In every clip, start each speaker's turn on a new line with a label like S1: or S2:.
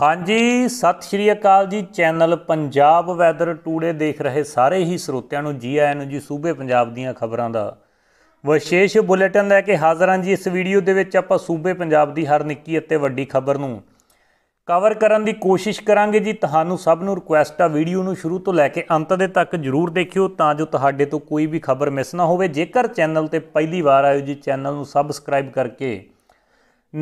S1: ਹਾਂਜੀ ਸਤਿ ਸ਼੍ਰੀ ਅਕਾਲ ਜੀ ਚੈਨਲ ਪੰਜਾਬ ਵੈਦਰ ਟੂਡੇ ਦੇਖ ਰਹੇ ਸਾਰੇ ਹੀ ਸਰੋਤਿਆਂ ਨੂੰ ਜੀ ਆਇਆਂ ਨੂੰ ਜੀ ਸੂਬੇ ਪੰਜਾਬ ਦੀਆਂ ਖਬਰਾਂ ਦਾ ਵਿਸ਼ੇਸ਼ ਬੁਲੇਟਿਨ ਲੈ ਕੇ ਹਾਜ਼ਰ ਹਾਂ ਜੀ ਇਸ ਵੀਡੀਓ ਦੇ ਵਿੱਚ ਆਪਾਂ ਸੂਬੇ ਪੰਜਾਬ ਦੀ ਹਰ ਨਿੱਕੀ ਅਤੇ ਵੱਡੀ ਖਬਰ ਨੂੰ ਕਵਰ ਕਰਨ ਦੀ ਕੋਸ਼ਿਸ਼ ਕਰਾਂਗੇ ਜੀ ਤੁਹਾਨੂੰ ਸਭ ਨੂੰ ਰਿਕੁਐਸਟ ਆ ਵੀਡੀਓ ਨੂੰ ਸ਼ੁਰੂ ਤੋਂ ਲੈ ਕੇ ਅੰਤ ਦੇ ਤੱਕ ਜਰੂਰ ਦੇਖਿਓ ਤਾਂ ਜੋ ਤੁਹਾਡੇ ਤੋਂ ਕੋਈ ਵੀ ਖਬਰ ਮਿਸ ਨਾ ਹੋਵੇ ਜੇਕਰ ਚੈਨਲ ਤੇ ਪਹਿਲੀ ਵਾਰ ਆਇਓ ਜੀ ਚੈਨਲ ਨੂੰ ਸਬਸਕ੍ਰਾਈਬ ਕਰਕੇ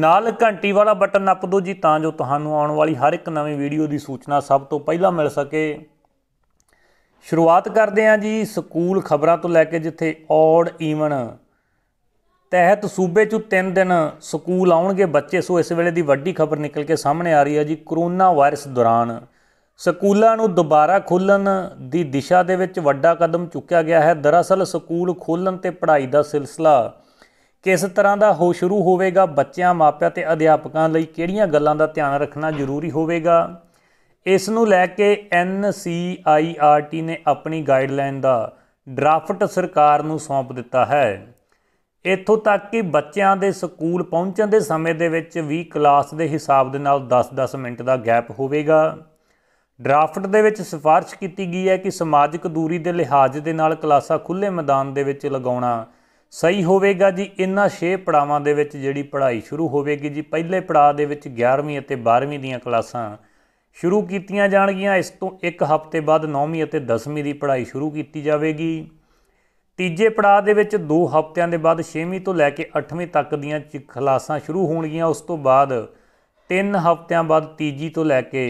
S1: ਨਾਲ ਘੰਟੀ ਵਾਲਾ ਬਟਨ ਨੱਪ ਦਿਓ ਜੀ ਤਾਂ ਜੋ ਤੁਹਾਨੂੰ ਆਉਣ ਵਾਲੀ ਹਰ ਇੱਕ ਨਵੀਂ ਵੀਡੀਓ ਦੀ ਸੂਚਨਾ ਸਭ ਤੋਂ ਪਹਿਲਾਂ ਮਿਲ ਸਕੇ ਸ਼ੁਰੂਆਤ ਕਰਦੇ ਹਾਂ ਜੀ ਸਕੂਲ ਖਬਰਾਂ ਤੋਂ ਲੈ ਕੇ ਜਿੱਥੇ ਔਡ ਈਵਨ ਤਹਿਤ ਸੂਬੇ 'ਚ 3 ਦਿਨ ਸਕੂਲ ਆਉਣਗੇ ਬੱਚੇ ਸੋ ਇਸ ਵੇਲੇ ਦੀ ਵੱਡੀ ਖਬਰ ਨਿਕਲ ਕੇ ਸਾਹਮਣੇ ਆ ਰਹੀ ਹੈ ਜੀ ਕਰੋਨਾ ਵਾਇਰਸ ਦੌਰਾਨ ਸਕੂਲਾਂ ਨੂੰ ਦੁਬਾਰਾ ਖੋਲਣ ਦੀ ਦਿਸ਼ਾ ਦੇ ਵਿੱਚ ਵੱਡਾ ਕਦਮ ਚੁੱਕਿਆ ਗਿਆ ਹੈ ਦਰਅਸਲ ਸਕੂਲ ਖੋਲਣ ਤੇ ਪੜ੍ਹਾਈ ਦਾ ਸਿਲਸਿਲਾ ਕਿਸ ਤਰ੍ਹਾਂ ਦਾ ਹੋ ਸ਼ੁਰੂ ਹੋਵੇਗਾ ਬੱਚਿਆਂ ਮਾਪਿਆਂ ਤੇ ਅਧਿਆਪਕਾਂ ਲਈ ਕਿਹੜੀਆਂ ਗੱਲਾਂ ਦਾ ਧਿਆਨ ਰੱਖਣਾ ਜ਼ਰੂਰੀ ਹੋਵੇਗਾ ਇਸ ਨੂੰ ਲੈ ਕੇ ਟੀ ਨੇ ਆਪਣੀ ਗਾਈਡਲਾਈਨ ਦਾ ਡਰਾਫਟ ਸਰਕਾਰ ਨੂੰ ਸੌਂਪ ਦਿੱਤਾ ਹੈ ਇੱਥੋਂ ਤੱਕ ਕਿ ਬੱਚਿਆਂ ਦੇ ਸਕੂਲ ਪਹੁੰਚਣ ਦੇ ਸਮੇਂ ਦੇ ਵਿੱਚ ਵੀ ਕਲਾਸ ਦੇ ਹਿਸਾਬ ਦੇ ਨਾਲ 10-10 ਮਿੰਟ ਦਾ ਗੈਪ ਹੋਵੇਗਾ ਡਰਾਫਟ ਦੇ ਵਿੱਚ ਸਿਫਾਰਿਸ਼ ਕੀਤੀ ਗਈ ਹੈ ਕਿ ਸਮਾਜਿਕ ਦੂਰੀ ਦੇ ਲਿਹਾਜ਼ ਦੇ ਨਾਲ ਕਲਾਸਾਂ ਖੁੱਲੇ ਮੈਦਾਨ ਦੇ ਵਿੱਚ ਲਗਾਉਣਾ ਸਹੀ ਹੋਵੇਗਾ ਜੀ ਇਨ੍ਹਾਂ 6 ਪੜਾਵਾਂ ਦੇ ਵਿੱਚ ਜਿਹੜੀ ਪੜ੍ਹਾਈ ਸ਼ੁਰੂ ਹੋਵੇਗੀ ਜੀ ਪਹਿਲੇ ਪੜਾਅ ਦੇ ਵਿੱਚ 11ਵੀਂ ਅਤੇ 12ਵੀਂ ਦੀਆਂ ਕਲਾਸਾਂ ਸ਼ੁਰੂ ਕੀਤੀਆਂ ਜਾਣਗੀਆਂ ਇਸ ਤੋਂ ਇੱਕ ਹਫ਼ਤੇ ਬਾਅਦ 9ਵੀਂ ਅਤੇ 10ਵੀਂ ਦੀ ਪੜ੍ਹਾਈ ਸ਼ੁਰੂ ਕੀਤੀ ਜਾਵੇਗੀ ਤੀਜੇ ਪੜਾਅ ਦੇ ਵਿੱਚ 2 ਹਫ਼ਤਿਆਂ ਦੇ ਬਾਅਦ 6ਵੀਂ ਤੋਂ ਲੈ ਕੇ 8ਵੀਂ ਤੱਕ ਦੀਆਂ ਕਲਾਸਾਂ ਸ਼ੁਰੂ ਹੋਣਗੀਆਂ ਉਸ ਤੋਂ ਬਾਅਦ 3 ਹਫ਼ਤਿਆਂ ਬਾਅਦ ਤੀਜੀ ਤੋਂ ਲੈ ਕੇ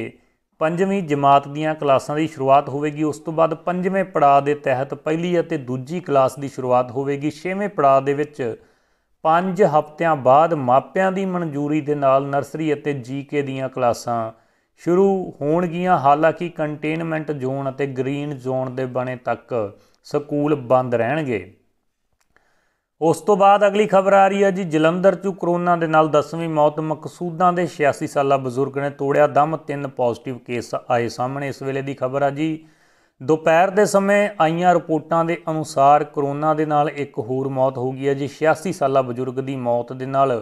S1: ਪੰਜਵੀਂ ਜਮਾਤ ਦੀਆਂ ਕਲਾਸਾਂ ਦੀ ਸ਼ੁਰੂਆਤ ਹੋਵੇਗੀ ਉਸ ਤੋਂ ਬਾਅਦ ਪੰਜਵੇਂ ਪੜਾਅ ਦੇ ਤਹਿਤ ਪਹਿਲੀ ਅਤੇ ਦੂਜੀ ਕਲਾਸ ਦੀ ਸ਼ੁਰੂਆਤ ਹੋਵੇਗੀ ਛੇਵੇਂ ਪੜਾਅ ਦੇ ਵਿੱਚ 5 ਹਫ਼ਤਿਆਂ ਬਾਅਦ ਮਾਪਿਆਂ ਦੀ ਮਨਜ਼ੂਰੀ ਦੇ ਨਾਲ ਨਰਸਰੀ ਅਤੇ ਜੀਕੇ ਦੀਆਂ ਕਲਾਸਾਂ ਸ਼ੁਰੂ ਹੋਣਗੀਆਂ ਹਾਲਾਂਕਿ ਕੰਟੇਨਮੈਂਟ ਜ਼ੋਨ ਅਤੇ ਗ੍ਰੀਨ ਜ਼ੋਨ ਦੇ ਬਣੇ ਤੱਕ ਸਕੂਲ ਬੰਦ ਰਹਿਣਗੇ ਉਸ ਤੋਂ ਬਾਅਦ ਅਗਲੀ ਖਬਰ ਆ ਰਹੀ ਹੈ ਜੀ ਜਲੰਧਰ 'ਚ ਕਰੋਨਾ ਦੇ ਨਾਲ 10ਵੀਂ ਮੌਤ ਮਕਸੂਦਾਂ ਦੇ 86 ਸਾਲਾ ਬਜ਼ੁਰਗ ਨੇ ਤੋੜਿਆ ਦਮ ਤਿੰਨ ਪੋਜ਼ਿਟਿਵ ਕੇਸ ਆਏ ਸਾਹਮਣੇ ਇਸ ਵੇਲੇ ਦੀ ਖਬਰ ਆ ਜੀ ਦੁਪਹਿਰ ਦੇ ਸਮੇਂ ਆਈਆਂ ਰਿਪੋਰਟਾਂ ਦੇ ਅਨੁਸਾਰ ਕਰੋਨਾ ਦੇ ਨਾਲ ਇੱਕ ਹੋਰ ਮੌਤ ਹੋ ਗਈ ਹੈ ਜੀ 86 ਸਾਲਾ ਬਜ਼ੁਰਗ ਦੀ ਮੌਤ ਦੇ ਨਾਲ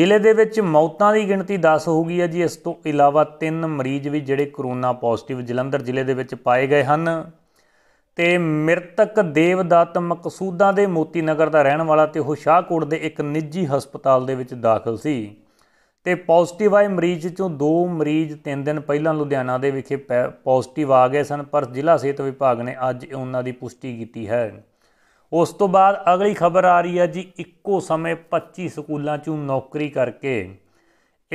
S1: ਜ਼ਿਲ੍ਹੇ ਦੇ ਵਿੱਚ ਮੌਤਾਂ ਦੀ ਗਿਣਤੀ 10 ਹੋ ਗਈ ਹੈ ਜੀ ਇਸ ਤੋਂ ਇਲਾਵਾ ਤਿੰਨ ਮਰੀਜ਼ ਵੀ ਜਿਹੜੇ ਕਰੋਨਾ ਪੋਜ਼ਿਟਿਵ ਜਲੰਧਰ ਜ਼ਿਲ੍ਹੇ ਦੇ ਵਿੱਚ ਪਾਏ ਗਏ ਹਨ ਤੇ ਮਿਰਤਕ ਦੇਵਦਤ ਮਕਸੂਦਾ ਦੇ ਮੋਤੀ ਨਗਰ ਦਾ ਰਹਿਣ ਵਾਲਾ ਤੇ ਉਹ ਸ਼ਾਹਕੋਟ ਦੇ ਇੱਕ ਨਿੱਜੀ ਹਸਪਤਾਲ ਦੇ ਵਿੱਚ ਦਾਖਲ ਸੀ ਤੇ ਪੋਜ਼ਿਟਿਵ ਆਏ ਮਰੀਜ਼ ਚੋਂ ਦੋ ਮਰੀਜ਼ ਤਿੰਨ ਦਿਨ ਪਹਿਲਾਂ ਲੁਧਿਆਣਾ ਦੇ ਵਿਖੇ ਪੋਜ਼ਿਟਿਵ ਆ ਗਏ ਸਨ ਪਰ ਜ਼ਿਲ੍ਹਾ ਸਿਹਤ ਵਿਭਾਗ ਨੇ ਅੱਜ ਉਹਨਾਂ ਦੀ ਪੁਸ਼ਟੀ ਕੀਤੀ ਹੈ ਉਸ ਤੋਂ ਬਾਅਦ ਅਗਲੀ ਖਬਰ ਆ ਰਹੀ ਹੈ ਜੀ ਇੱਕੋ ਸਮੇਂ 25 ਸਕੂਲਾਂ 'ਚੋਂ ਨੌਕਰੀ ਕਰਕੇ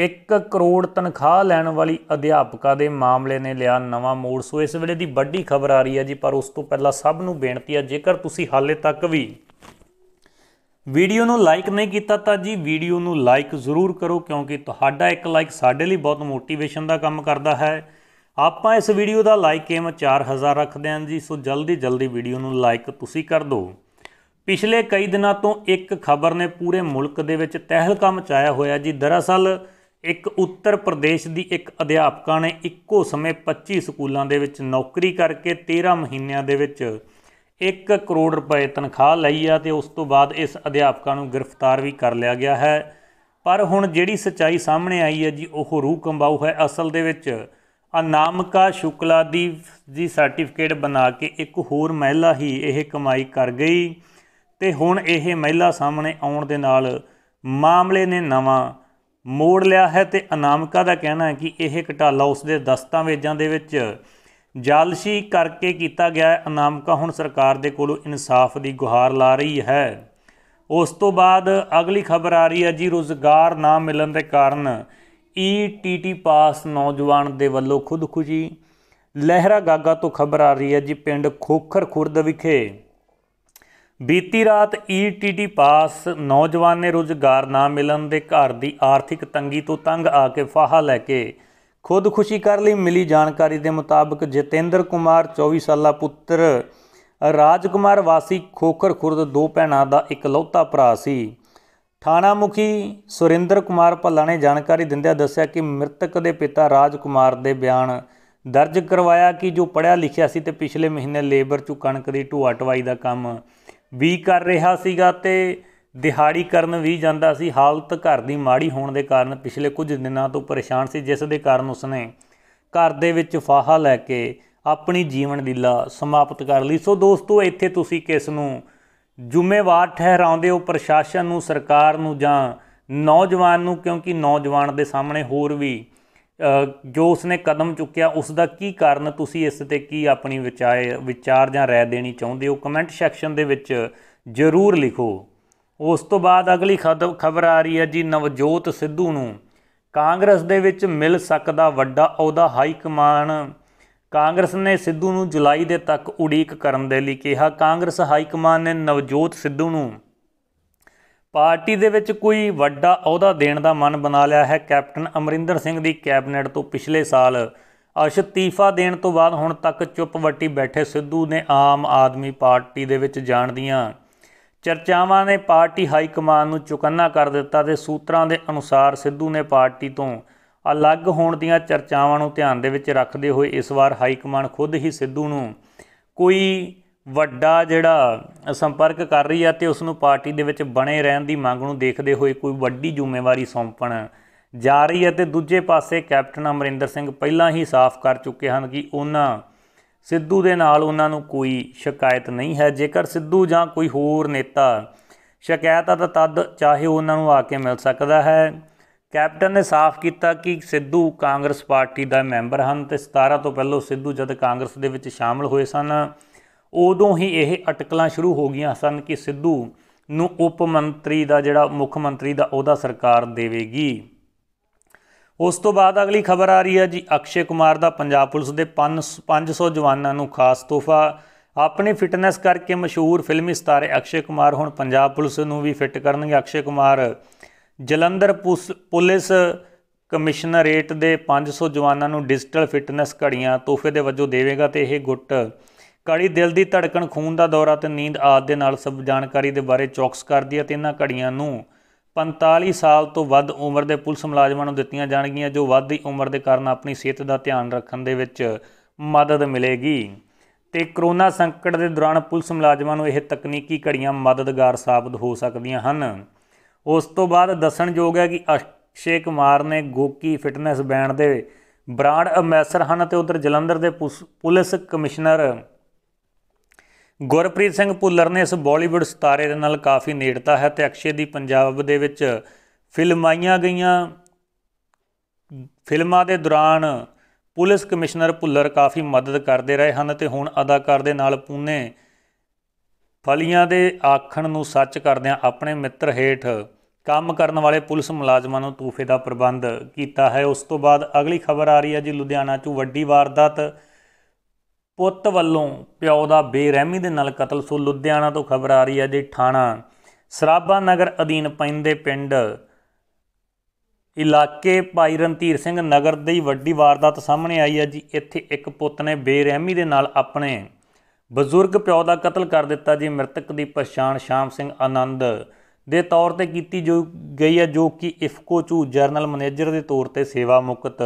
S1: 1 ਕਰੋੜ ਤਨਖਾਹ ਲੈਣ ਵਾਲੀ ਅਧਿਆਪਕਾ ਦੇ ਮਾਮਲੇ ਨੇ ਲਿਆ ਨਵਾਂ ਮੋੜ ਸੋ ਇਸ ਵੇਲੇ ਦੀ ਵੱਡੀ ਖਬਰ ਆ ਰਹੀ ਹੈ ਜੀ ਪਰ ਉਸ ਤੋਂ ਪਹਿਲਾਂ ਸਭ ਨੂੰ ਬੇਨਤੀ ਹੈ ਜੇਕਰ ਤੁਸੀਂ ਹਾਲੇ ਤੱਕ ਵੀ ਵੀਡੀਓ ਨੂੰ ਲਾਈਕ ਨਹੀਂ ਕੀਤਾ ਤਾਂ ਜੀ ਵੀਡੀਓ ਨੂੰ ਲਾਈਕ ਜ਼ਰੂਰ ਕਰੋ ਕਿਉਂਕਿ ਤੁਹਾਡਾ ਇੱਕ ਲਾਈਕ ਸਾਡੇ ਲਈ ਬਹੁਤ ਮੋਟੀਵੇਸ਼ਨ ਦਾ ਕੰਮ ਕਰਦਾ ਹੈ ਆਪਾਂ ਇਸ ਵੀਡੀਓ ਦਾ ਲਾਈਕ ਏਮ 4000 ਰੱਖਦੇ ਹਾਂ ਜੀ ਸੋ ਜਲਦੀ ਜਲਦੀ ਵੀਡੀਓ ਨੂੰ ਲਾਈਕ ਤੁਸੀਂ ਕਰ ਦਿਓ ਪਿਛਲੇ ਕਈ ਦਿਨਾਂ ਤੋਂ ਇੱਕ ਖਬਰ ਨੇ ਪੂਰੇ ਮੁਲਕ ਦੇ ਵਿੱਚ ਤਹਿਲਕਾ ਮਚਾਇਆ ਹੋਇਆ ਜੀ ਦਰਅਸਲ ਇੱਕ ਉੱਤਰ ਪ੍ਰਦੇਸ਼ ਦੀ ਇੱਕ ਅਧਿਆਪਕਾ ਨੇ ਇੱਕੋ ਸਮੇਂ 25 ਸਕੂਲਾਂ ਦੇ ਵਿੱਚ ਨੌਕਰੀ ਕਰਕੇ 13 ਮਹੀਨਿਆਂ ਦੇ ਵਿੱਚ 1 ਕਰੋੜ ਰੁਪਏ ਤਨਖਾਹ ਲਈ ਆ ਤੇ ਉਸ ਤੋਂ ਬਾਅਦ ਇਸ ਅਧਿਆਪਕਾ ਨੂੰ ਗ੍ਰਿਫਤਾਰ ਵੀ ਕਰ ਲਿਆ ਗਿਆ ਹੈ ਪਰ ਹੁਣ ਜਿਹੜੀ ਸਚਾਈ ਸਾਹਮਣੇ ਆਈ ਹੈ ਜੀ ਉਹ ਰੂਹ ਕੰਬਾਉ ਹੈ ਅਸਲ ਦੇ ਵਿੱਚ ਅਨਾਮਕਾ ਸ਼ੁਕਲਾ ਦੀ ਦੀ ਸਰਟੀਫਿਕੇਟ ਬਣਾ ਕੇ ਇੱਕ ਹੋਰ ਮਹਿਲਾ ਹੀ ਇਹ ਕਮਾਈ ਕਰ ਗਈ ਤੇ ਹੁਣ ਇਹ ਮਹਿਲਾ ਸਾਹਮਣੇ ਆਉਣ ਦੇ ਨਾਲ ਮਾਮਲੇ ਨੇ ਨਵਾਂ ਮੋੜ ਲਿਆ ਹੈ ਤੇ ਅਨਾਮਕਾ ਦਾ ਕਹਿਣਾ ਹੈ ਕਿ ਇਹ ਘਟਾਲਾ ਉਸ ਦੇ ਦਸਤਾਵੇਜ਼ਾਂ ਦੇ ਵਿੱਚ ਜਾਲਸ਼ੀ ਕਰਕੇ ਕੀਤਾ ਗਿਆ ਹੈ ਅਨਾਮਕਾ ਹੁਣ ਸਰਕਾਰ ਦੇ ਕੋਲੋਂ ਇਨਸਾਫ ਦੀ ਗੁਹਾਰ ਲਾ ਰਹੀ ਹੈ ਉਸ ਤੋਂ ਬਾਅਦ ਅਗਲੀ ਖਬਰ ਆ ਰਹੀ ਹੈ ਜੀ ਰੋਜ਼ਗਾਰ ਨਾ ਮਿਲਣ ਦੇ ਕਾਰਨ ਈਟੀਟੀ ਪਾਸ ਨੌਜਵਾਨ ਦੇ ਵੱਲੋਂ ਖੁਦਕੁਸ਼ੀ ਲਹਿਰਾ ਗਾਗਾ ਤੋਂ ਖਬਰ ਆ ਰਹੀ ਹੈ ਜੀ ਪਿੰਡ ਖੋਖਰ ਖੁਰਦ ਵਿਖੇ ਬੀਤੀ ਰਾਤ ਈਟੀਟੀ e ਪਾਸ ਨੌਜਵਾਨ ਨੇ ਰੁਜ਼ਗਾਰ ਨਾ ਮਿਲਣ ਦੇ ਘਰ ਦੀ ਆਰਥਿਕ ਤੰਗੀ ਤੋਂ ਤੰਗ ਆ ਕੇ ਫਾਹਾ ਲੈ ਕੇ ਖੁਦਕੁਸ਼ੀ ਕਰ ਲਈ ਮਿਲੀ ਜਾਣਕਾਰੀ ਦੇ ਮੁਤਾਬਕ ਜਤਿੰਦਰ ਕੁਮਾਰ 24 ਸਾਲਾ ਪੁੱਤਰ ਰਾਜਕੁਮਾਰ ਵਾਸੀ ਖੋਖਰ ਖੁਰਦ ਦੋ ਭੈਣਾਂ ਦਾ ਇਕਲੌਤਾ ਭਰਾ ਸੀ ਥਾਣਾ ਮੁਖੀ ਸੁਰਿੰਦਰ ਕੁਮਾਰ ਭੱਲਾ ਨੇ ਜਾਣਕਾਰੀ ਦਿੰਦਿਆਂ ਦੱਸਿਆ ਕਿ ਮ੍ਰਿਤਕ ਦੇ ਪਿਤਾ ਰਾਜਕੁਮਾਰ ਦੇ ਬਿਆਨ ਦਰਜ ਕਰਵਾਇਆ ਕਿ ਜੋ ਪੜਿਆ ਲਿਖਿਆ ਸੀ ਤੇ ਪਿਛਲੇ ਮਹੀਨੇ ਲੇਬਰ ਚੋਂ ਕਣਕ ਦੀ ਢੋਆ ਟਵਾਈ ਦਾ ਕੰਮ ਵੀ ਕਰ ਰਿਹਾ ਸੀਗਾ ਤੇ ਦਿਹਾੜੀ ਕਰਨ ਵੀ ਜਾਂਦਾ ਸੀ ਹਾਲਤ ਘਰ ਦੀ ਮਾੜੀ ਹੋਣ ਦੇ ਕਾਰਨ ਪਿਛਲੇ ਕੁਝ ਦਿਨਾਂ ਤੋਂ ਪਰੇਸ਼ਾਨ ਸੀ ਜਿਸ ਦੇ ਕਾਰਨ ਉਸਨੇ ਘਰ ਦੇ ਵਿੱਚ ਫਾਹਾ ਲੈ ਕੇ ਆਪਣੀ ਜੀਵਨ ਲੀਲਾ ਸਮਾਪਤ ਕਰ ਲਈ ਸੋ ਦੋਸਤੋ ਇੱਥੇ ਤੁਸੀਂ ਕਿਸ ਨੂੰ ਜ਼ਿੰਮੇਵਾਰ ਠਹਿਰਾਉਂਦੇ ਹੋ ਪ੍ਰਸ਼ਾਸਨ ਨੂੰ ਸਰਕਾਰ ਨੂੰ ਜਾਂ ਨੌਜਵਾਨ ਨੂੰ ਕਿਉਂਕਿ ਨੌਜਵਾਨ ਦੇ ਸਾਹਮਣੇ ਹੋਰ ਵੀ ਜੋ ਉਸਨੇ ਕਦਮ ਚੁੱਕਿਆ ਉਸ ਦਾ ਕੀ ਕਾਰਨ ਤੁਸੀਂ ਇਸ ਤੇ ਕੀ ਆਪਣੀ ਵਿਚਾਰ ਵਿਚਾਰ ਜਾਂ رائے ਦੇਣੀ ਚਾਹੁੰਦੇ ਹੋ ਕਮੈਂਟ ਸੈਕਸ਼ਨ ਦੇ ਵਿੱਚ ਜ਼ਰੂਰ ਲਿਖੋ ਉਸ ਤੋਂ ਬਾਅਦ ਅਗਲੀ ਖਬਰ ਆ ਰਹੀ ਹੈ ਜੀ ਨਵਜੋਤ ਸਿੱਧੂ ਨੂੰ ਕਾਂਗਰਸ ਦੇ ਵਿੱਚ ਮਿਲ ਸਕਦਾ ਵੱਡਾ ਅਹੁਦਾ ਹਾਈ ਕਮਾਨ ਕਾਂਗਰਸ ਨੇ ਸਿੱਧੂ ਨੂੰ ਜੁਲਾਈ ਦੇ ਤੱਕ ਉਡੀਕ ਕਰਨ ਦੇ ਲਈ ਕਿਹਾ ਕਾਂਗਰਸ ਹਾਈ ਕਮਾਨ ਨੇ ਨਵਜੋਤ ਸਿੱਧੂ ਨੂੰ ਪਾਰਟੀ ਦੇ ਵਿੱਚ ਕੋਈ ਵੱਡਾ ਅਹੁਦਾ ਦੇਣ ਦਾ ਮਨ ਬਣਾ ਲਿਆ ਹੈ ਕੈਪਟਨ ਅਮਰਿੰਦਰ ਸਿੰਘ ਦੀ ਕੈਬਨਿਟ ਤੋਂ ਪਿਛਲੇ ਸਾਲ ਅਸ਼ਤੀਫਾ ਦੇਣ ਤੋਂ ਬਾਅਦ ਹੁਣ ਤੱਕ ਚੁੱਪ ਵੱਟੀ ਬੈਠੇ ਸਿੱਧੂ ਨੇ ਆਮ ਆਦਮੀ ਪਾਰਟੀ ਦੇ ਵਿੱਚ ਜਾਣ ਦੀਆਂ ਚਰਚਾਵਾਂ ਨੇ ਪਾਰਟੀ ਹਾਈ ਕਮਾਨ ਨੂੰ ਚੁਕੰਨਾ ਕਰ ਦਿੱਤਾ ਤੇ ਸੂਤਰਾਂ ਦੇ ਅਨੁਸਾਰ ਸਿੱਧੂ ਨੇ ਪਾਰਟੀ ਤੋਂ ਅਲੱਗ ਹੋਣ ਦੀਆਂ ਚਰਚਾਵਾਂ ਨੂੰ ਧਿਆਨ ਦੇ ਵਿੱਚ ਰੱਖਦੇ ਹੋਏ ਇਸ ਵਾਰ ਹਾਈ ਕਮਾਨ ਖੁਦ ਹੀ ਸਿੱਧੂ ਨੂੰ ਕੋਈ ਵੱਡਾ ਜਿਹੜਾ ਸੰਪਰਕ ਕਰ ਰਹੀ ਆ ਤੇ ਉਸ ਨੂੰ ਪਾਰਟੀ ਦੇ ਵਿੱਚ ਬਣੇ ਰਹਿਣ ਦੀ ਮੰਗ ਨੂੰ ਦੇਖਦੇ ਹੋਏ ਕੋਈ ਵੱਡੀ ਜ਼ਿੰਮੇਵਾਰੀ ਸੌਂਪਣ ਜਾ ਰਹੀ ਹੈ ਤੇ ਦੂਜੇ ਪਾਸੇ ਕੈਪਟਨ ਅਮਰਿੰਦਰ ਸਿੰਘ ਪਹਿਲਾਂ ਹੀ ਸਾਫ਼ ਕਰ ਚੁੱਕੇ ਹਨ ਕਿ ਉਹਨਾਂ ਸਿੱਧੂ ਦੇ ਨਾਲ ਉਹਨਾਂ ਨੂੰ ਕੋਈ ਸ਼ਿਕਾਇਤ ਨਹੀਂ ਹੈ ਜੇਕਰ ਸਿੱਧੂ ਜਾਂ ਕੋਈ ਹੋਰ ਨੇਤਾ ਸ਼ਿਕਾਇਤ ਆ ਤਾਂ ਤਦ ਚਾਹੇ ਉਹਨਾਂ ਨੂੰ ਆ ਕੇ ਮਿਲ ਸਕਦਾ ਹੈ ਕੈਪਟਨ ਨੇ ਸਾਫ਼ ਕੀਤਾ ਕਿ ਸਿੱਧੂ ਕਾਂਗਰਸ ਪਾਰਟੀ ਦਾ ਮੈਂਬਰ ਹਨ ਤੇ 17 ਤੋਂ ਪਹਿਲਾਂ ਸਿੱਧੂ ਜਦ ਕਾਂਗਰਸ ਦੇ ਵਿੱਚ ਸ਼ਾਮਲ ਹੋਏ ਸਨ ਉਦੋਂ ਹੀ ਇਹ ਅਟਕਲਾਂ ਸ਼ੁਰੂ ਹੋ ਗਈਆਂ ਸਨ ਕਿ ਸਿੱਧੂ ਨੂੰ ਉਪ ਮੰਤਰੀ ਦਾ ਜਿਹੜਾ ਮੁੱਖ ਮੰਤਰੀ ਦਾ ਉਹਦਾ ਸਰਕਾਰ ਦੇਵੇਗੀ ਉਸ ਤੋਂ ਬਾਅਦ ਅਗਲੀ ਖਬਰ ਆ ਰਹੀ ਹੈ ਜੀ ਅਕਸ਼ੇ ਕੁਮਾਰ ਦਾ ਪੰਜਾਬ ਪੁਲਿਸ ਦੇ 500 ਜਵਾਨਾਂ ਨੂੰ ਖਾਸ ਤੋਹਫਾ ਆਪਣੀ ਫਿਟਨੈਸ ਕਰਕੇ ਮਸ਼ਹੂਰ ਫਿਲਮੀ ਸਤਾਰੇ ਅਕਸ਼ੇ ਕੁਮਾਰ ਹੁਣ ਪੰਜਾਬ ਪੁਲਿਸ ਨੂੰ ਵੀ ਫਿੱਟ ਕਰਨਗੇ ਅਕਸ਼ੇ ਕੁਮਾਰ ਜਲੰਧਰ ਪੁਲਿਸ ਕਮਿਸ਼ਨਰੇਟ ਦੇ 500 ਜਵਾਨਾਂ ਨੂੰ ਡਿਜੀਟਲ ਫਿਟਨੈਸ ਘੜੀਆਂ ਤੋਹਫੇ ਦੇ ਵਜੋਂ ਦੇਵੇਗਾ ਤੇ ਇਹ ਗੁੱਟ ਕੜੀ ਦਿਲ ਦੀ ਧੜਕਣ ਖੂਨ ਦਾ ਦੌਰਾ ਤੇ ਨੀਂਦ ਆਦ ਦੇ ਨਾਲ ਸਭ ਜਾਣਕਾਰੀ ਦੇ ਬਾਰੇ ਚੌਕਸ ਕਰਦੀ ਹੈ ਤੇ ਇਹਨਾਂ ਕੜੀਆਂ ਨੂੰ 45 ਸਾਲ ਤੋਂ ਵੱਧ ਉਮਰ ਦੇ ਪੁਲਿਸ ਮੁਲਾਜ਼ਮਾਂ ਨੂੰ ਦਿੱਤੀਆਂ ਜਾਣਗੀਆਂ ਜੋ ਵੱਧਦੀ ਉਮਰ ਦੇ ਕਾਰਨ ਆਪਣੀ ਸਿਹਤ ਦਾ ਧਿਆਨ ਰੱਖਣ ਦੇ ਵਿੱਚ ਮਦਦ ਮਿਲੇਗੀ ਤੇ ਕਰੋਨਾ ਸੰਕਟ ਦੇ ਦੌਰਾਨ ਪੁਲਿਸ ਮੁਲਾਜ਼ਮਾਂ ਨੂੰ ਇਹ ਤਕਨੀਕੀ ਕੜੀਆਂ ਮਦਦਗਾਰ ਸਾਬਤ ਹੋ ਸਕਦੀਆਂ ਹਨ ਉਸ ਤੋਂ ਬਾਅਦ ਦੱਸਣਯੋਗ ਹੈ ਕਿ ਅਕਸ਼ੇ ਕੁਮਾਰ ਨੇ ਗੋਕੀ ਫਿਟਨੈਸ ਬੈਂਡ ਦੇ ਬ੍ਰਾਂਡ ਅੰਬੈਸਡਰ ਹਨ ਤੇ ਉਧਰ ਜਲੰਧਰ ਦੇ ਪੁਲਿਸ ਕਮਿਸ਼ਨਰ ਗੁਰਪ੍ਰੀਤ ਸਿੰਘ ਭੁੱਲਰ ਨੇ ਇਸ ਬਾਲੀਵੁੱਡ ਸਿਤਾਰੇ ਦੇ ਨਾਲ ਕਾਫੀ ਨੇੜਤਾ ਹੈ ਤੇ ਅਕਸ਼ੇ ਦੀ ਪੰਜਾਬ ਦੇ ਵਿੱਚ ਫਿਲਮਾਈਆਂ ਗਈਆਂ ਫਿਲਮਾਂ ਦੇ ਦੌਰਾਨ ਪੁਲਿਸ ਕਮਿਸ਼ਨਰ ਭੁੱਲਰ ਕਾਫੀ ਮਦਦ ਕਰਦੇ ਰਹੇ ਹਨ ਤੇ ਹੁਣ ਅਦਾਕਾਰ ਦੇ ਨਾਲ ਪੂਨੇ ਫਲੀਆਂ ਦੇ ਆਖਣ ਨੂੰ ਸੱਚ ਕਰਦਿਆਂ ਆਪਣੇ ਮਿੱਤਰ ਹੇਠ ਕੰਮ ਕਰਨ ਵਾਲੇ ਪੁਲਿਸ ਮੁਲਾਜ਼ਮਾਂ ਨੂੰ ਤੋਹਫੇ ਦਾ ਪ੍ਰਬੰਧ ਕੀਤਾ ਹੈ ਉਸ ਤੋਂ ਬਾਅਦ ਅਗਲੀ ਖਬਰ ਆ ਰਹੀ ਹੈ ਜੀ ਲੁਧਿਆਣਾ 'ਚ ਵੱਡੀ ਵਾਰਦਾਤ ਪੁੱਤ ਵੱਲੋਂ ਪਿਓ ਦਾ ਬੇਰਹਿਮੀ ਦੇ ਨਾਲ ਕਤਲ ਸੋ ਲੁਧਿਆਣਾ ਤੋਂ ਖਬਰ ਆ ਰਹੀ ਹੈ ਜੀ ਥਾਣਾ ਸਰਾਬਾ ਨਗਰ ਅਧੀਨ ਪੈਂਦੇ ਪਿੰਡ ਇਲਾਕੇ ਭਾਈ ਰਣਧੀਰ ਸਿੰਘ ਨਗਰ ਦੀ ਵੱਡੀ ਵਾਰਦਾਤ ਸਾਹਮਣੇ ਆਈ ਹੈ ਜੀ ਇੱਥੇ ਇੱਕ ਪੁੱਤ ਨੇ ਬੇਰਹਿਮੀ ਦੇ ਨਾਲ ਆਪਣੇ ਬਜ਼ੁਰਗ ਪਿਓ ਦਾ ਕਤਲ ਕਰ ਦਿੱਤਾ ਜੀ ਮ੍ਰਿਤਕ ਦੀ ਪਛਾਣ ਸ਼ਾਮ ਸਿੰਘ ਆਨੰਦ ਦੇ ਤੌਰ ਤੇ ਕੀਤੀ ਜੋ ਗਈ ਹੈ ਜੋ ਕਿ ਇਫਕੋ ਚੂ ਜਰਨਲ ਮੈਨੇਜਰ ਦੇ ਤੌਰ ਤੇ ਸੇਵਾ ਮੁਕਤ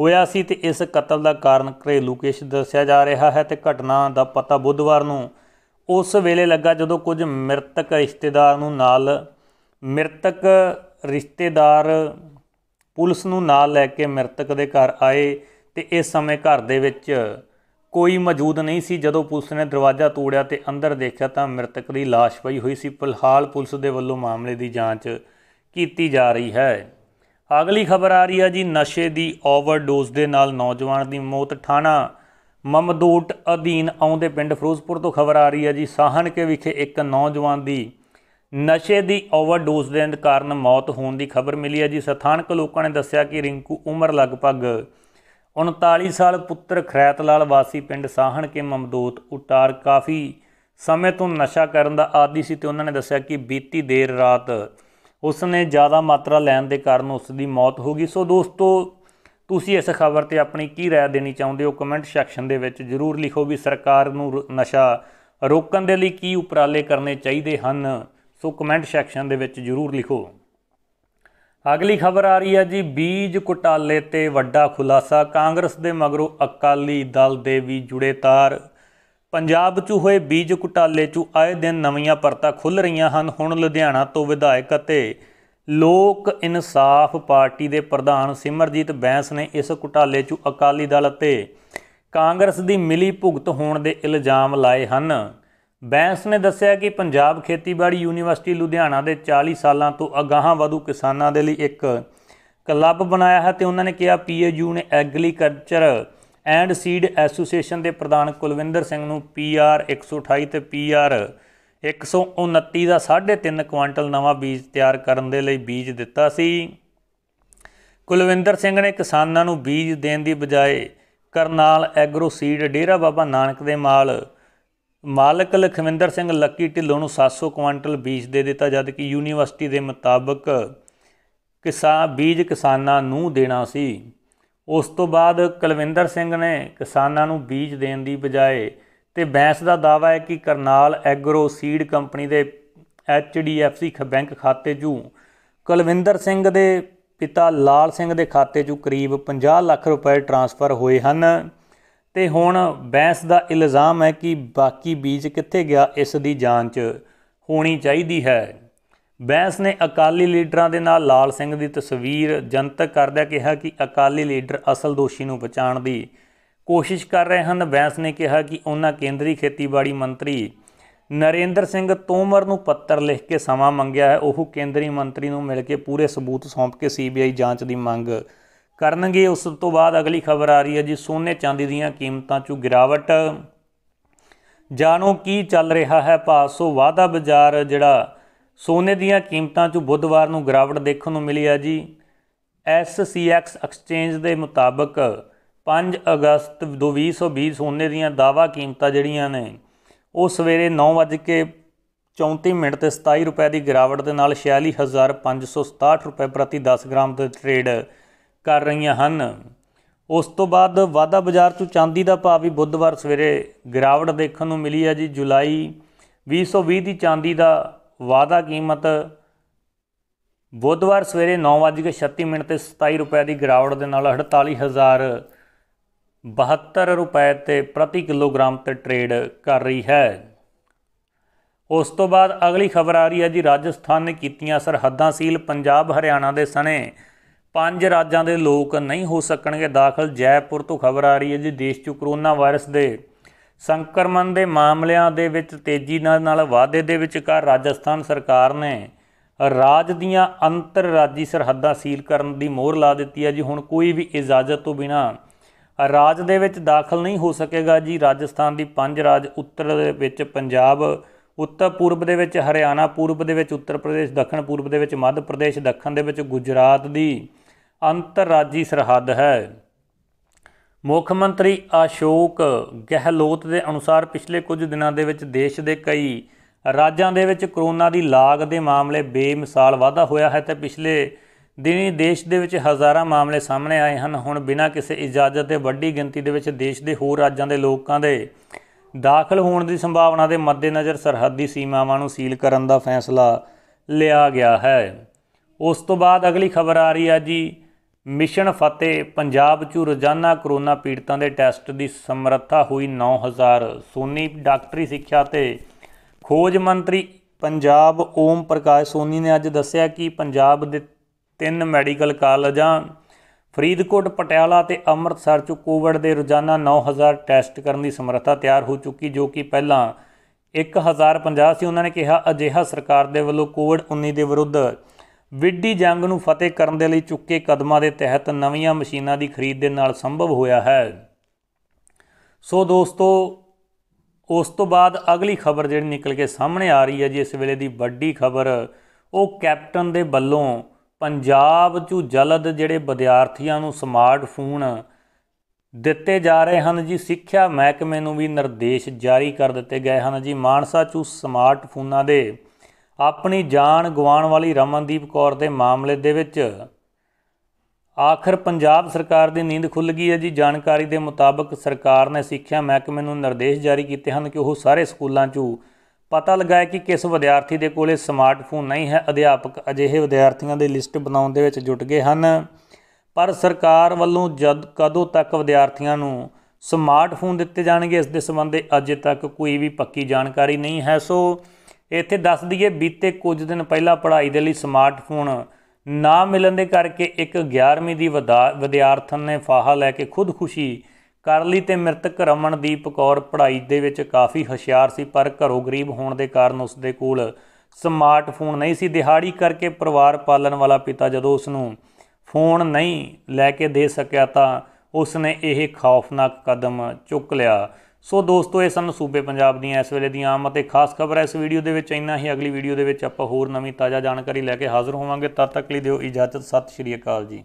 S1: ਹੋਇਆ ਸੀ ਤੇ ਇਸ ਕਤਲ ਦਾ ਕਾਰਨ ਘਰੇਲੂ ਕੇਸ ਦੱਸਿਆ ਜਾ ਰਿਹਾ ਹੈ ਤੇ ਘਟਨਾ ਦਾ ਪਤਾ ਬੁੱਧਵਾਰ ਨੂੰ ਉਸ ਵੇਲੇ ਲੱਗਾ ਜਦੋਂ ਕੁਝ ਮ੍ਰਿਤਕ ਰਿਸ਼ਤੇਦਾਰ ਨੂੰ ਨਾਲ ਮ੍ਰਿਤਕ ਰਿਸ਼ਤੇਦਾਰ ਪੁਲਿਸ ਨੂੰ ਨਾਲ ਲੈ ਕੇ ਮ੍ਰਿਤਕ ਦੇ ਘਰ ਆਏ ਤੇ ਇਸ ਸਮੇਂ ਘਰ ਦੇ ਵਿੱਚ ਕੋਈ ਮੌਜੂਦ ਨਹੀਂ ਸੀ ਜਦੋਂ ਪੁਲਿਸ ਨੇ ਦਰਵਾਜ਼ਾ ਤੋੜਿਆ ਤੇ ਅੰਦਰ ਦੇਖਿਆ ਤਾਂ ਮ੍ਰਿਤਕ ਦੀ ਲਾਸ਼ ਪਈ ਹੋਈ ਸੀ ਫਿਲਹਾਲ ਪੁਲਿਸ ਦੇ ਵੱਲੋਂ ਮਾਮਲੇ ਦੀ ਜਾਂਚ ਕੀਤੀ ਜਾ ਰਹੀ ਹੈ ਅਗਲੀ ਖਬਰ ਆ ਰਹੀ ਹੈ ਜੀ ਨਸ਼ੇ ਦੀ ਓਵਰਡੋਜ਼ ਦੇ ਨਾਲ ਨੌਜਵਾਨ ਦੀ ਮੌਤ ਠਾਣਾ ਮਮਦੂਟ ਅਧੀਨ ਆਉਂਦੇ ਪਿੰਡ ਫਿਰੋਜ਼ਪੁਰ ਤੋਂ ਖਬਰ ਆ ਰਹੀ ਹੈ ਜੀ ਸਾਹਣਕੇ ਵਿਖੇ ਇੱਕ ਨੌਜਵਾਨ ਦੀ ਨਸ਼ੇ ਦੀ ਓਵਰਡੋਜ਼ ਦੇ ਕਾਰਨ ਮੌਤ ਹੋਣ ਦੀ ਖਬਰ ਮਿਲੀ ਹੈ ਜੀ ਸਥਾਨਕ ਲੋਕਾਂ ਨੇ ਦੱਸਿਆ ਕਿ ਰਿੰਕੂ ਉਮਰ ਲਗਭਗ 39 ਸਾਲ ਪੁੱਤਰ ਖਰੈਤ ਲਾਲ ਵਾਸੀ ਪਿੰਡ ਸਾਹਣਕੇ ਮਮਦੂਤ ਉਟਾਰ ਕਾਫੀ ਸਮੇਂ ਤੋਂ ਨਸ਼ਾ ਕਰਨ ਦਾ ਆਦੀ ਸੀ ਤੇ ਉਹਨਾਂ ਨੇ ਦੱਸਿਆ ਕਿ ਬੀਤੀ ਦੇਰ ਰਾਤ ਉਸ ਨੇ ਜ਼ਿਆਦਾ ਮਾਤਰਾ ਲੈਣ ਦੇ ਕਾਰਨ ਉਸ ਦੀ ਮੌਤ ਹੋ ਗਈ ਸੋ ਦੋਸਤੋ ਤੁਸੀਂ ਇਸ ਖਬਰ ਤੇ ਆਪਣੀ ਕੀ رائے ਦੇਣੀ ਚਾਹੁੰਦੇ ਹੋ ਕਮੈਂਟ ਸੈਕਸ਼ਨ ਦੇ ਵਿੱਚ ਜ਼ਰੂਰ ਲਿਖੋ ਵੀ ਸਰਕਾਰ ਨੂੰ ਨਸ਼ਾ ਰੋਕਣ ਦੇ ਲਈ ਕੀ ਉਪਰਾਲੇ ਕਰਨੇ ਚਾਹੀਦੇ ਹਨ ਸੋ ਕਮੈਂਟ ਸੈਕਸ਼ਨ ਦੇ ਵਿੱਚ ਜ਼ਰੂਰ ਲਿਖੋ ਅਗਲੀ ਖਬਰ ਆ ਰਹੀ ਹੈ ਜੀ ਬੀਜ ਕੁਟਾਲੇ ਤੇ ਵੱਡਾ ਖੁਲਾਸਾ ਕਾਂਗਰਸ ਦੇ ਮਗਰੋਂ ਅਕਾਲੀ ਦਲ ਦੇ ਵੀ ਜੁੜੇ ਤਾਰ ਪੰਜਾਬ 'ਚ ਹੋਏ ਬੀਜ ਘੁਟਾਲੇ 'ਚ ਆਏ ਦਿਨ ਨਵੀਆਂ ਪਰਤਾ ਖੁੱਲ ਰਹੀਆਂ ਹਨ ਹੁਣ ਲੁਧਿਆਣਾ ਤੋਂ ਵਿਧਾਇਕ ਅਤੇ ਲੋਕ ਇਨਸਾਫ ਪਾਰਟੀ ਦੇ ਪ੍ਰਧਾਨ ਸਿਮਰਜੀਤ ਬੈਂਸ ਨੇ ਇਸ ਘੁਟਾਲੇ 'ਚ ਅਕਾਲੀ ਦਲ ਅਤੇ ਕਾਂਗਰਸ ਦੀ ਮਿਲੀ ਭੁਗਤ ਹੋਣ ਦੇ ਇਲਜ਼ਾਮ ਲਾਏ ਹਨ ਬੈਂਸ ਨੇ ਦੱਸਿਆ ਕਿ ਪੰਜਾਬ ਖੇਤੀਬਾੜੀ ਯੂਨੀਵਰਸਿਟੀ ਲੁਧਿਆਣਾ ਦੇ 40 ਸਾਲਾਂ ਤੋਂ ਅਗਾਹਾਂ ਵਧੂ ਕਿਸਾਨਾਂ ਦੇ ਲਈ ਇੱਕ ਕਲੱਬ ਬਣਾਇਆ ਹੈ ਤੇ ਉਹਨਾਂ ਨੇ ਕਿਹਾ ਪੀਏਯੂ ਨੇ ਐਗਰੀਕਲਚਰ ਐਂਡ ਸੀਡ ਐਸੋਸੀਏਸ਼ਨ ਦੇ ਪ੍ਰਧਾਨ ਕੁਲਵਿੰਦਰ ਸਿੰਘ ਨੂੰ ਪੀਆਰ 128 ਤੇ ਪੀਆਰ 129 ਦਾ 3.5 ਕੁਇੰਟਲ ਨਵਾਂ ਬੀਜ ਤਿਆਰ ਕਰਨ ਦੇ ਲਈ ਬੀਜ ਦਿੱਤਾ ਸੀ ਕੁਲਵਿੰਦਰ ਸਿੰਘ ਨੇ ਕਿਸਾਨਾਂ ਨੂੰ ਬੀਜ ਦੇਣ ਦੀ ਬਜਾਏ ਕਰਨਾਲ ਐਗਰੋ ਸੀਡ ਡੇਰਾ ਬਾਬਾ ਨਾਨਕ ਦੇ ਮਾਲ ਮਾਲਕ ਲਖਵਿੰਦਰ ਸਿੰਘ ਲੱਕੀ ਢਿੱਲੋਂ ਨੂੰ 700 ਕੁਇੰਟਲ ਬੀਜ ਦੇ ਦਿੱਤਾ ਜਦ ਕਿ ਯੂਨੀਵਰਸਿਟੀ ਦੇ ਮੁਤਾਬਕ ਕਿਸਾ ਬੀਜ ਕਿਸਾਨਾਂ ਨੂੰ ਦੇਣਾ ਸੀ ਉਸ ਤੋਂ ਬਾਅਦ ਕੁਲਵਿੰਦਰ ਸਿੰਘ ਨੇ ਕਿਸਾਨਾਂ ਨੂੰ ਬੀਜ ਦੇਣ ਦੀ ਬਜਾਏ ਤੇ ਬੈਂਸ ਦਾ ਦਾਵਾ ਹੈ ਕਿ ਕਰਨਾਲ ਐਗਰੋ ਸੀਡ ਕੰਪਨੀ ਦੇ HDFC ਬੈਂਕ ਖਾਤੇ 'ਚੋਂ ਕੁਲਵਿੰਦਰ ਸਿੰਘ ਦੇ ਪਿਤਾ ਲਾਲ ਸਿੰਘ ਦੇ ਖਾਤੇ 'ਚੋਂ ਕਰੀਬ 50 ਲੱਖ ਰੁਪਏ ਟ੍ਰਾਂਸਫਰ ਹੋਏ ਹਨ ਤੇ ਹੁਣ ਬੈਂਸ ਦਾ ਇਲਜ਼ਾਮ ਹੈ ਕਿ ਬਾਕੀ ਬੀਜ ਕਿੱਥੇ ਗਿਆ ਇਸ ਦੀ ਜਾਂਚ ਹੋਣੀ ਚਾਹੀਦੀ ਹੈ ਬੈਂਸ ਨੇ ਅਕਾਲੀ ਲੀਡਰਾਂ ਦੇ ਨਾਲ ਲਾਲ ਸਿੰਘ ਦੀ ਤਸਵੀਰ ਜਨਤਕ ਕਰਦਿਆਂ ਕਿਹਾ ਕਿ ਅਕਾਲੀ ਲੀਡਰ ਅਸਲ ਦੋਸ਼ੀ ਨੂੰ ਪਛਾਣ ਦੀ ਕੋਸ਼ਿਸ਼ ਕਰ ਰਹੇ ਹਨ ਬੈਂਸ ਨੇ ਕਿਹਾ ਕਿ ਉਹਨਾਂ ਕੇਂਦਰੀ ਖੇਤੀਬਾੜੀ ਮੰਤਰੀ ਨਰਿੰਦਰ ਸਿੰਘ ਤੋਮਰ ਨੂੰ ਪੱਤਰ ਲਿਖ ਕੇ ਸਮਾਂ ਮੰਗਿਆ ਹੈ ਉਹ ਕੇਂਦਰੀ ਮੰਤਰੀ ਨੂੰ ਮਿਲ ਕੇ ਪੂਰੇ ਸਬੂਤ ਸੌਂਪ ਕੇ ਸੀਬੀਆਈ ਜਾਂਚ ਦੀ ਮੰਗ ਕਰਨਗੇ ਉਸ ਤੋਂ ਬਾਅਦ ਅਗਲੀ ਖਬਰ ਆ ਰਹੀ ਹੈ ਜੀ ਸੋਨੇ ਚਾਂਦੀ ਦੀਆਂ ਕੀਮਤਾਂ 'ਚ ਗਿਰਾਵਟ ਜਾਣੋ ਕੀ ਚੱਲ ਰਿਹਾ ਹੈ ਭਾਸੋ ਵਾਧਾ ਬਾਜ਼ਾਰ ਜਿਹੜਾ ਸੋਨੇ ਦੀਆਂ ਕੀਮਤਾਂ 'ਚ ਬੁੱਧਵਾਰ ਨੂੰ ਗਿਰਾਵਟ ਦੇਖਣ ਨੂੰ ਮਿਲੀ ਹੈ ਜੀ SCX ਐਕਸਚੇਂਜ ਦੇ ਮੁਤਾਬਕ 5 ਅਗਸਤ 2020 ਸੋਨੇ ਦੀਆਂ ਦਾਵਾ ਕੀਮਤਾਂ ਜਿਹੜੀਆਂ ਨੇ ਉਹ ਸਵੇਰੇ 9:34 ਮਿੰਟ ਤੇ 27 ਰੁਪਏ ਦੀ ਗਿਰਾਵਟ ਦੇ ਨਾਲ 46567 ਰੁਪਏ ਪ੍ਰਤੀ 10 ਗ੍ਰਾਮ ਤੇ ਟ੍ਰੇਡ ਕਰ ਰਹੀਆਂ ਹਨ ਉਸ ਤੋਂ ਬਾਅਦ ਵਾਧਾ ਬਾਜ਼ਾਰ 'ਚ ਚਾਂਦੀ ਦਾ ਭਾਅ ਵੀ ਬੁੱਧਵਾਰ ਸਵੇਰੇ ਗਿਰਾਵਟ ਦੇਖਣ ਨੂੰ ਮਿਲੀ ਹੈ ਜੀ ਜੁਲਾਈ 2020 ਦੀ ਚਾਂਦੀ ਦਾ ਵਾਅਦਾ ਕੀਮਤ ਬੁੱਧਵਾਰ ਸਵੇਰੇ 9:36 ਮਿੰਟ ਤੇ 27 ਰੁਪਏ ਦੀ ਗਿਰਾਵਟ ਦੇ ਨਾਲ 48072 ਰੁਪਏ ਤੇ ਪ੍ਰਤੀ ਕਿਲੋਗ੍ਰਾਮ ਤੇ ਟ੍ਰੇਡ ਕਰ ਰਹੀ ਹੈ ਉਸ ਤੋਂ ਬਾਅਦ ਅਗਲੀ ਖਬਰ ਆ ਰਹੀ ਹੈ ਜੀ ਰਾਜਸਥਾਨ ਨੇ ਕੀਤੀਆਂ ਸਰਹੱਦਾਂ ਸੀਲ ਪੰਜਾਬ ਹਰਿਆਣਾ ਦੇ ਸਣੇ ਪੰਜ ਰਾਜਾਂ ਦੇ ਲੋਕ ਨਹੀਂ ਹੋ ਸਕਣਗੇ ਦਾਖਲ ਜੈਪੁਰ ਤੋਂ ਖਬਰ ਆ ਰਹੀ ਹੈ ਜੀ ਦੇਸ਼ 'ਚ ਕਰੋਨਾ ਵਾਇਰਸ ਦੇ ਸੰਕਰਮਣ ਦੇ ਮਾਮਲਿਆਂ ਦੇ ਵਿੱਚ ਤੇਜ਼ੀ ਨਾਲ ਨਾਲ ਵਾਧੇ ਦੇ ਕਾ ਰਾਜਸਥਾਨ ਸਰਕਾਰ ਨੇ ਰਾਜ ਦੀਆਂ ਅੰਤਰਰਾਜੀ ਸਰਹੱਦਾਂ ਸੀਲ ਕਰਨ ਦੀ ਮੋਹਰ ਲਾ ਦਿੱਤੀ ਹੈ ਜੀ ਹੁਣ ਕੋਈ ਵੀ ਇਜਾਜ਼ਤ ਤੋਂ ਬਿਨਾ ਰਾਜ ਦੇ ਵਿੱਚ ਦਾਖਲ ਨਹੀਂ ਹੋ ਸਕੇਗਾ ਜੀ ਰਾਜਸਥਾਨ ਦੀ ਪੰਜ ਰਾਜ ਉੱਤਰ ਦੇ ਵਿੱਚ ਪੰਜਾਬ ਉੱਤਰ ਪੂਰਬ ਦੇ ਵਿੱਚ ਹਰਿਆਣਾ ਪੂਰਬ ਦੇ ਵਿੱਚ ਉੱਤਰ ਪ੍ਰਦੇਸ਼ ਦੱਖਣ ਪੂਰਬ ਦੇ ਵਿੱਚ ਮੱਧ ਪ੍ਰਦੇਸ਼ ਦੱਖਣ ਦੇ ਵਿੱਚ ਗੁਜਰਾਤ ਦੀ ਅੰਤਰਰਾਜੀ ਸਰਹੱਦ ਹੈ ਮੁੱਖ ਮੰਤਰੀ ਅਸ਼ੋਕ ਗਹਿਲੋਤ ਦੇ ਅਨੁਸਾਰ ਪਿਛਲੇ ਕੁਝ ਦਿਨਾਂ ਦੇ ਵਿੱਚ ਦੇਸ਼ ਦੇ ਕਈ ਰਾਜਾਂ ਦੇ ਵਿੱਚ ਕਰੋਨਾ ਦੀ ਲਾਗ ਦੇ ਮਾਮਲੇ ਬੇਮਿਸਾਲ ਵਾਧਾ ਹੋਇਆ ਹੈ ਤੇ ਪਿਛਲੇ ਦਿਨੀ ਦੇਸ਼ ਦੇ ਵਿੱਚ ਹਜ਼ਾਰਾਂ ਮਾਮਲੇ ਸਾਹਮਣੇ ਆਏ ਹਨ ਹੁਣ ਬਿਨਾਂ ਕਿਸੇ ਇਜਾਜ਼ਤ ਦੇ ਵੱਡੀ ਗਿਣਤੀ ਦੇ ਵਿੱਚ ਦੇਸ਼ ਦੇ ਹੋਰ ਰਾਜਾਂ ਦੇ ਲੋਕਾਂ ਦੇ ਦਾਖਲ ਹੋਣ ਦੀ ਸੰਭਾਵਨਾ ਦੇ ਮੱਦੇਨਜ਼ਰ ਸਰਹੱਦੀ ਸੀਮਾਵਾਂ ਨੂੰ ਸੀਲ ਕਰਨ ਦਾ ਫੈਸਲਾ ਲਿਆ ਗਿਆ ਹੈ ਉਸ ਤੋਂ ਬਾਅਦ ਅਗਲੀ ਖਬਰ ਆ ਰਹੀ ਹੈ ਜੀ ਮਿਸ਼ਨ ਫਤਿਹ ਪੰਜਾਬ 'ਚ ਰੋਜ਼ਾਨਾ ਕਰੋਨਾ ਪੀੜਤਾਂ ਦੇ ਟੈਸਟ ਦੀ ਸਮਰੱਥਾ ਹੋਈ 9000 ਸੋਨੀ ਡਾਕਟਰੀ ਸਿੱਖਿਆ ਤੇ ਖੋਜ ਮੰਤਰੀ ਪੰਜਾਬ ਓਮ ਪ੍ਰਕਾਸ਼ ਸੋਨੀ ਨੇ ਅੱਜ ਦੱਸਿਆ ਕਿ ਪੰਜਾਬ ਦੇ ਤਿੰਨ ਮੈਡੀਕਲ ਕਾਲਜਾਂ ਫਰੀਦਕੋਟ ਪਟਿਆਲਾ ਤੇ ਅੰਮ੍ਰਿਤਸਰ 'ਚ ਕੋਵਿਡ ਦੇ ਰੋਜ਼ਾਨਾ 9000 ਟੈਸਟ ਕਰਨ ਦੀ ਸਮਰੱਥਾ ਤਿਆਰ ਹੋ ਚੁੱਕੀ ਜੋ ਕਿ ਪਹਿਲਾਂ 1050 ਸੀ ਉਹਨਾਂ ਨੇ ਕਿਹਾ ਅਜਿਹਾ ਸਰਕਾਰ ਦੇ ਵੱਲੋਂ ਕੋਵਿਡ 19 ਦੇ ਵਿਰੁੱਧ ਵਿੱਢੀ ਜੰਗ ਨੂੰ ਫਤਿਹ ਕਰਨ ਦੇ ਲਈ ਚੁੱਕੇ ਕਦਮਾਂ ਦੇ ਤਹਿਤ ਨਵੀਆਂ ਮਸ਼ੀਨਾਂ ਦੀ ਖਰੀਦ ਦੇ ਨਾਲ ਸੰਭਵ ਹੋਇਆ ਹੈ ਸੋ ਦੋਸਤੋ ਉਸ ਤੋਂ ਬਾਅਦ ਅਗਲੀ ਖਬਰ ਜਿਹੜੀ ਨਿਕਲ ਕੇ ਸਾਹਮਣੇ ਆ ਰਹੀ ਹੈ ਜੀ ਇਸ ਵੇਲੇ ਦੀ ਵੱਡੀ ਖਬਰ ਉਹ ਕੈਪਟਨ ਦੇ ਵੱਲੋਂ ਪੰਜਾਬ 'ਚ ਜਲਦ ਜਿਹੜੇ ਵਿਦਿਆਰਥੀਆਂ ਨੂੰ ਸਮਾਰਟਫੋਨ ਦਿੱਤੇ ਜਾ ਰਹੇ ਹਨ ਜੀ ਸਿੱਖਿਆ ਮਹਿਕਮੇ ਨੂੰ ਵੀ ਨਿਰਦੇਸ਼ ਜਾਰੀ ਕਰ ਦਿੱਤੇ ਗਏ ਹਨ ਜੀ ਮਾਨਸਾ 'ਚ ਸਮਾਰਟਫੋਨਾਂ ਦੇ ਆਪਣੀ ਜਾਨ ਗਵਾਉਣ ਵਾਲੀ ਰਮਨਦੀਪ ਕੌਰ ਦੇ ਮਾਮਲੇ ਦੇ ਵਿੱਚ ਆਖਰ ਪੰਜਾਬ ਸਰਕਾਰ ਦੀ ਨੀਂਦ ਖੁੱਲ ਗਈ ਹੈ ਜੀ ਜਾਣਕਾਰੀ ਦੇ ਮੁਤਾਬਕ ਸਰਕਾਰ ਨੇ ਸਿੱਖਿਆ ਮਹਿਕਮੇ ਨੂੰ ਨਿਰਦੇਸ਼ ਜਾਰੀ ਕੀਤੇ ਹਨ ਕਿ ਉਹ ਸਾਰੇ ਸਕੂਲਾਂ 'ਚ ਪਤਾ ਲਗਾਏ ਕਿ ਕਿਸ ਵਿਦਿਆਰਥੀ ਦੇ ਕੋਲੇ ਸਮਾਰਟਫੋਨ ਨਹੀਂ ਹੈ ਅਧਿਆਪਕ ਅਜਿਹੇ ਵਿਦਿਆਰਥੀਆਂ ਦੀ ਲਿਸਟ ਬਣਾਉਣ ਦੇ ਵਿੱਚ ਜੁਟ ਗਏ ਹਨ ਪਰ ਸਰਕਾਰ ਵੱਲੋਂ ਜਦ ਕਦੋਂ ਤੱਕ ਵਿਦਿਆਰਥੀਆਂ ਨੂੰ ਸਮਾਰਟਫੋਨ ਦਿੱਤੇ ਜਾਣਗੇ ਇਸ ਦੇ ਸੰਬੰਧੇ ਅਜੇ ਤੱਕ ਕੋਈ ਵੀ ਪੱਕੀ ਜਾਣਕਾਰੀ ਨਹੀਂ ਹੈ ਸੋ ਇੱਥੇ ਦੱਸ ਦਈਏ ਬੀਤੇ ਕੁਝ ਦਿਨ ਪਹਿਲਾਂ ਪੜ੍ਹਾਈ ਦੇ ਲਈ ਸਮਾਰਟਫੋਨ ਨਾ ਮਿਲਣ ਦੇ ਕਰਕੇ ਇੱਕ 11ਵੀਂ ਦੀ ਵਿਦਿਆਰਥਣ ਨੇ ਫਾਹਾ ਲੈ ਕੇ ਖੁਦਕੁਸ਼ੀ ਕਰ ਲਈ ਤੇ ਮ੍ਰਿਤਕ ਰਮਨਦੀਪ ਕੌਰ ਪੜ੍ਹਾਈ ਦੇ ਵਿੱਚ ਕਾਫੀ ਹੁਸ਼ਿਆਰ ਸੀ ਪਰ ਘਰੋਂ ਗਰੀਬ ਹੋਣ ਦੇ ਕਾਰਨ ਉਸ ਦੇ ਕੋਲ ਸਮਾਰਟਫੋਨ ਨਹੀਂ ਸੀ ਦਿਹਾੜੀ ਕਰਕੇ ਪਰਿਵਾਰ ਪਾਲਣ ਵਾਲਾ ਪਿਤਾ ਜਦੋਂ ਉਸ ਨੂੰ ਫੋਨ ਨਹੀਂ ਲੈ ਕੇ ਦੇ ਸਕਿਆ ਤਾਂ ਉਸ ਨੇ ਇਹ ਖੌਫਨਾਕ ਕਦਮ ਚੁੱਕ ਲਿਆ ਸੋ ਦੋਸਤੋ ਇਹ ਸਨ ਸੂਬੇ ਪੰਜਾਬ ਦੀਆਂ ਇਸ ਵੇਲੇ ਦੀਆਂ ਆਮ ਅਤੇ ਖਾਸ ਖਬਰ ਇਸ ਵੀਡੀਓ ਦੇ ਵਿੱਚ ਇੰਨਾ ਹੀ ਅਗਲੀ ਵੀਡੀਓ ਦੇ ਵਿੱਚ ਆਪਾਂ ਹੋਰ ਨਵੀਂ ਤਾਜ਼ਾ ਜਾਣਕਾਰੀ ਲੈ ਕੇ ਹਾਜ਼ਰ ਹੋਵਾਂਗੇ ਤਦ ਤੱਕ ਲਈ ਦਿਓ ਇਜਾਜ਼ਤ ਸਤਿ ਸ਼੍ਰੀ ਅਕਾਲ ਜੀ